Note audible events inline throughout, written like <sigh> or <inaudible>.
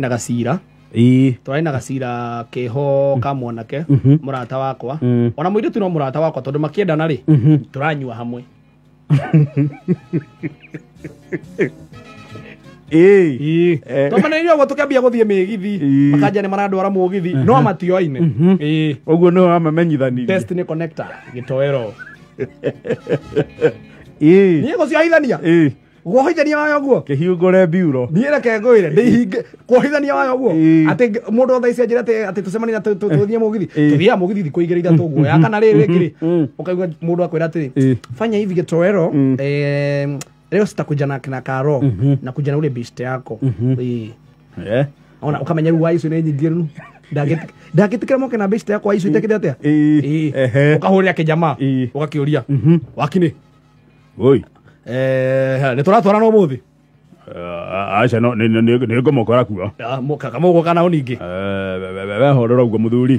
na gacira ii na gacira keho ka mwanake murata mm-hmm. mm-hmm. wakwa mm. ona tu no rata wakwa tondũ makĩendana rĩ mm-hmm. tũranyua hamwe <laughs> eh. twamanĩire ũguo tũkĩambia mä githi makanja nä marandwara mũgithi no matioine ũguo nĩ wamamenyithanirie gĩtoero <laughs> niĩ gũcioithania gwohithania wayo guo kihiungure biuro nie reke ngwire hinge gwohithania wayo guo ati mundu thaa ici anjira ati tucemani na tuthie mugithi tuthia mugithi thiku igiri ithatu guo ya kana riri ringi ukaigua mundu akwira ati fanya hivi eh leo sitakuja na kina karo mm-hmm. na kuja na ule beast yako eh ona ukamenya ruwa isu waicu nä nyingä rä ndangä tä kä ra moke na mbä yakwa waicu itekä te atä a å kahå rä eh ni tå ratwara no no ni ni må thä kuwa nä moka kama uko kana o ningä eh, wehorera uguo må muthuri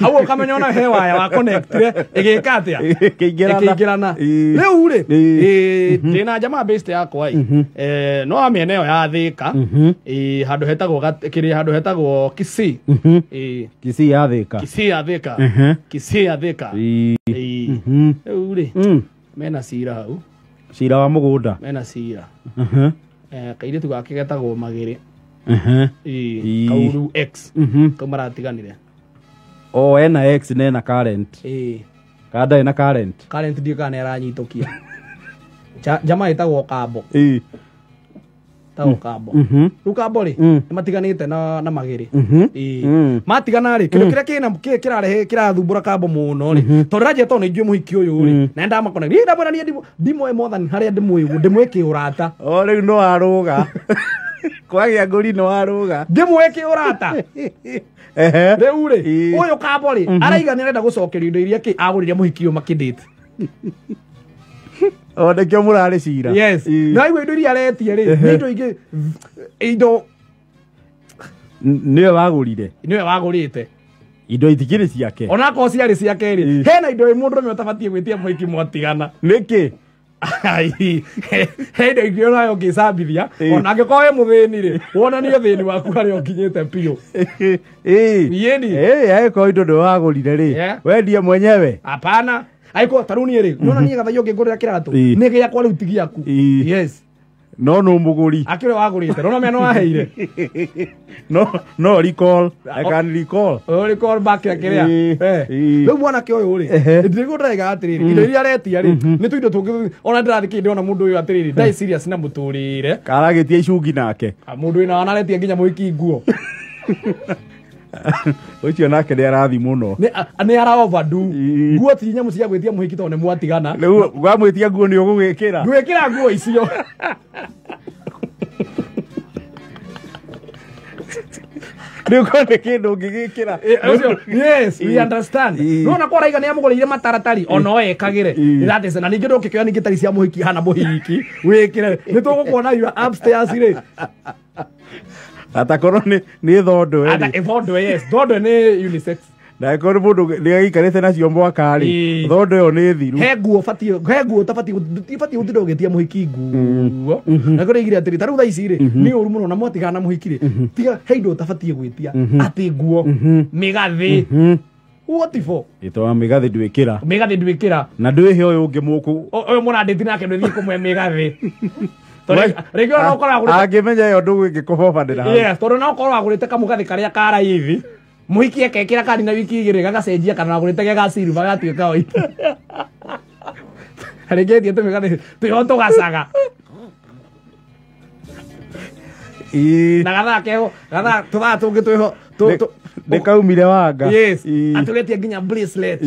hau å kamenya ona he waya wa konektre ä gä ka atä a ä kä ingärana rä u rä mhm. ndä na njama yakwa mhm. eh, no a mĩena ä yo ya thika mhm. ka handu hetago kiri handu hetago kisi kisi kisi ya thika kisi ya thika ka kisi ya thika ka rä u rä mm. mena sira hau cira wa må gå nda mena cira eh, kairitu gake getagwo magiri kauru x mhm. kau maratiganire o ena x na ena current kada ena current ndiä kana nä ranyitå kia <laughs> jama ä tagwo kambo ta mm-hmm. mm-hmm. ukabo riu kambo mm. rä nä matiganä te na magä rä matigana rä kä ndå kä rä a rathumbå ra kambo må no rä tondå raje tondå nä njuä må hiki å yå rä na ndamakona ndamwä ra niä ndimå mothani harä a ndä mwä gu ndä mwä kä å rata o rä u no arå ga kwagä a ngå ri no arå ga ndä mwä kä å rata rä <laughs> u rä å yå kambo rä mm-hmm. araiga nä gå cokerio indo iria kä agå rä ria må hiki å makä ndä te <laughs> onekio må rarä cira naigua indo iria aretie rä nä indo ingä indo nä we wagå rire nä we wagå rä te indo itikirä ciake onakorwo ciarä ciake rä hena indo må ndå me å tabatiä gwä tia mwäki mwatigana nä kä he indo ingä nayo ngä cambithia ona angä korwo wä må ni rä wonanie thä ni waku harä a å te piå ĩni agä korwo indo ndå wagå rire rä wendie mwenyewe hapana agä taruni rä mhm. nona niä gathaio ngä ngå rä ra kä ratå nä gä akwa rä u ti gä no yes no no muguri akire wagurite rona meno waheire <laughs> no no recall i can recall no recall back akiria eh riu mwana ke uyu ri ndiri gå ndaiga atiriri indo iria aretia ri nä tuindo tå ona ndĩrathi kä ndona må ndå å yå atiriri ndai serious na må tå rä re karagä tie icungi nake ah, må ndå wä na wana aretia nginya må iki nguo <laughs> ucio nake nä arathi må no nä ara nguo ti nyamå cia gwä tia må hiki tondå nä mwatigana wamwä tia nguo nä å gå gä kä ra kä ra nguo icio nä kä ndå ngä gä kä kwa raiga nä amå gå rä ire mataratari ona ekagä re na ningä ndå kä kä oya ningä tari cia må hiki hana må hiki wä kä re nä tå gå kuona rä atakorwo nä thondå eh, thondå eh, nä ndagäkorwo nä må ndå nä aikarä te nacio mwakarä thondå ä yo nä thiru he nguo he nguo tabatiä gå tinda å gä tia må hiki nguo mm-hmm. Mm-hmm. na kå rä igire atä rä tarä u thaici rä mm-hmm. nä å ru må no na mwatigana må hiki rä tiga he indo å tabatiä gwä tia atä nguo mä gathä wotifo itoa migathi ndwikira migathi ndwikira na ndwihe uyu ungi muku uyu munandithi nake ndwithi kumwe migathi <laughs> rä ngä menya ä yo ndå gwä kå bobanä ra tondå no korwo agå rä te kamå kamugathä karä a kara ithi må hiki ekekä ra kani wiki igä rä gagacenjia kana agå rä te gegaciruma gatuä ka oitå <laughs> rä ngä tie tå mä gathä twä ho tå gacaga na gathaa gathaa tå thaa tå ngä twä ho ndikaumire wanga aturetie nginya bracelet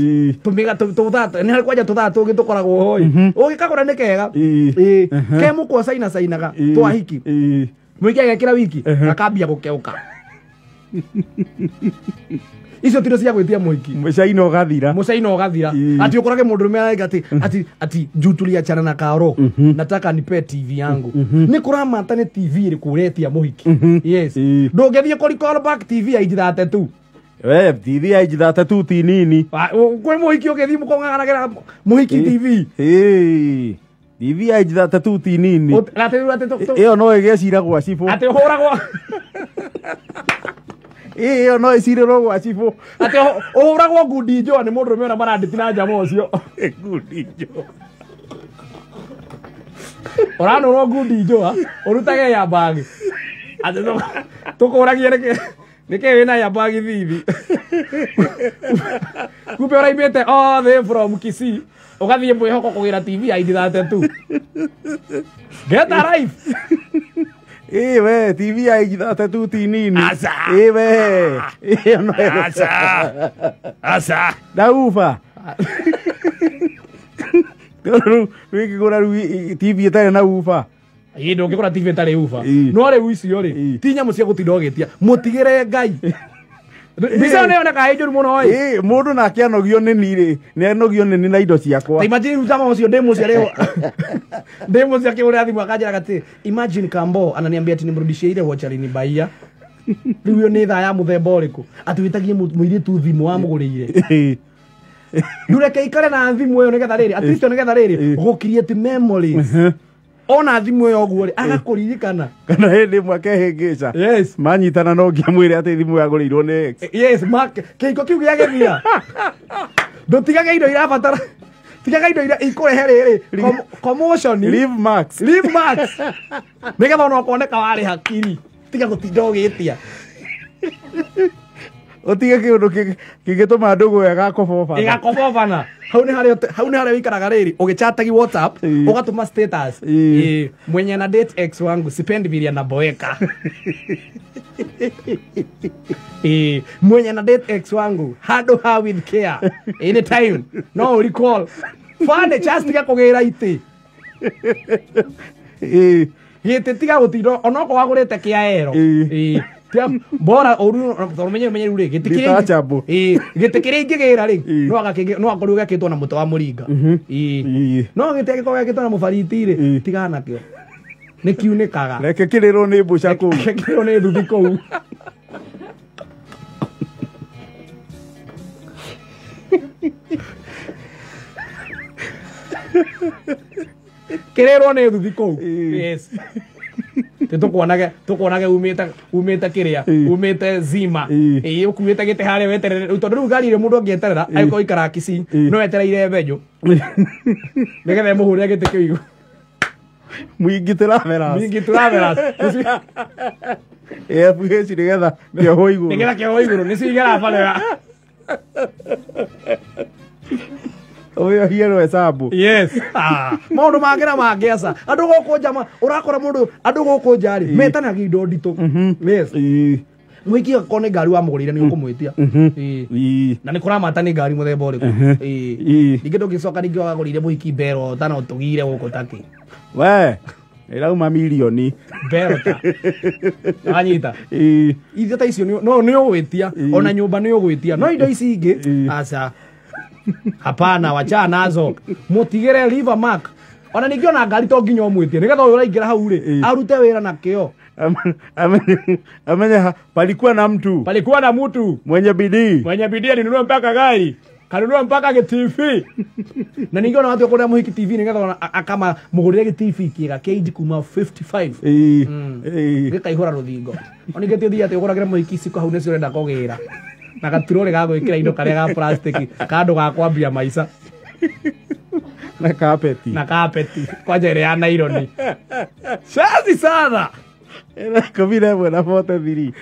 tumiga tuthato ni harikwaja tuthaa tungi tukoragwo hoi ugikagura mhm. ni kega ke mukuo saina sainaga twahiki mwiki agekira wiki akambia gukeuka <laughs> icio tiro cia gwĩtia mũhiki mũcaina ũgathira mũcaina ũgathira atĩ ũkorage mũndũ rume araiga atĩ atĩ mm-hmm. atĩ jutulia chana na karo mm -hmm. nataka nipe tv yangu mm -hmm. nĩ kũramata nĩ tv ĩrĩ kũretia mũhiki mm -hmm. yes ndũngĩthiĩ kũri callback tv ya tu we tv ya ithate tu ti nini ah, kwĩ mũhiki ũgĩthiĩ mũkong'ang'anagĩra mũhiki tv hey. tv ya ithate tu ti nini ĩyo no ĩgĩciragwo acibũ atĩ ũhũragwo <laughs> ä yo no ä cirä rwo gwa cibå atä å hå ragwo ngundi njå nä må ndå rå mä ona marandä tina njama å cio å ranå rwo ngundi njå a å rutage ya mbagä atä tå kå ragia nä kä wä na ya thithi kumbe å raimä te othe from kisii å gathiä mwä hoko kå gä ra tv aithithate tu get Eh we, TV haijidhata tu tinini. Asa. Eh we. Hiyo no. Asa. Asa. Daufa. Toro wiki gura TV itare na ufa. Ii ndungikora TV itare ufa. No riu icio ri. Ti nyamu cia gutinda ugitia. Mutigire ngai mbica nä yoneka ä njå må no må ndå nake anogio nä nirä nä anogio nä nä na indo ciakwa imagine å cio ndä må cia rä <laughs> ndä må cia kä å rä thimå akanjä raga imagine kambo ananiambia atä nä må rudicieire baia rä u nä thaa ya må themba å rä kå atä wä tagie må irä tu thimå wa må gå rä ire ndå reke ikare na thimå ä yo nä getha rä rä nä getha rå rä gå kirie ona thimu ä yo guo rä agakå ririkana <laughs> kana hä ndä mwe ca manyitana no ngia mwä re atä thimå yagå rä irwo nä kä kä u gä agä thira <laughs> ndå tigage indo irabatara tigaga indo iria ikårehe rä rä nä getha ona å koneka warä hakiri tiga gå tinda å gä tia <laughs> utige kä å ndå kä gä tå ma ndå gå ä gakobobana hau ni harä a ikaraga rä rä å gä catagi å gatå ma mwenye na date ex wangu sipendi sipendiviria na boeka eh <laughs> mwenye na date ex wangu hado ha with care any time no recall fane just kå gä ra itä gä tä tiga gå tinda onokorwo agå rä te mbona urumenye rä gä tä kä rä ingä gä ra rä no akorwo gä akä two na må te wa må ringa mhm. no gä tegä korwo gä akä two na må baritirä rä tigana kä o nä kiunä kaga reke kä rä rwo nä mbå ca kå kä rwo nä thuthi kå u <laughs> kä rä rwo nä thuthi kå u tukuonage tukuonage umite umite kiria umite zima ii ukuite gite haria weterere tondu riu ngari ire mundu angieterera agiko ikara kisi no etereire benyo <laughs> nigetha muhure gite kiu igu muingi turatheras muingi turatheras efuhc nigetha kioho iguru nigetha kioho iguru nicio igerabarea <laughs> uyo hiero hesabu yes <laughs> maundu mangä na mangäaca andå gå kå nja årakora må ndå andå gå kå nja rä mm-hmm. metanaga indo nditå mwä mm-hmm. mm-hmm. ki akorwo nä ngari wamå gå rä ire nä å kå mwä tia na nä kå ramata nä ngari må themba å rä kå ningä ndå ngä coka ningä wagagå rä ire må hiki mbero tana å tå gire gå kå takä we irauma mirioni berta <laughs> anyita irio ta icio no nä å gwä tia ona nyå mba nä å gwä tia no indo ici ingä aca hapana wacha nazo mutigire liver mark ona nikiona ngari to nginya umwitie nigetha uyu uraingira hau ri arute wira na kio amenye palikuwa na mtu palikuwa na mtu mwenye bidii mwenye bidii alinunua mpaka gari kanunua mpaka tv na ningä watu kå rä a tv nä getha akama må gå tv kiga ega kuma 55 eh ra rå thingo onä gä tä thiä atä gå ragä re må hau nesi cio å renda na gaturore gagwikira indo ra ga plastic a ga kwambia maica na kapeti na kapeti kwa njere ya naironi shazi sana ena kumi na ĩmwe na bote thiri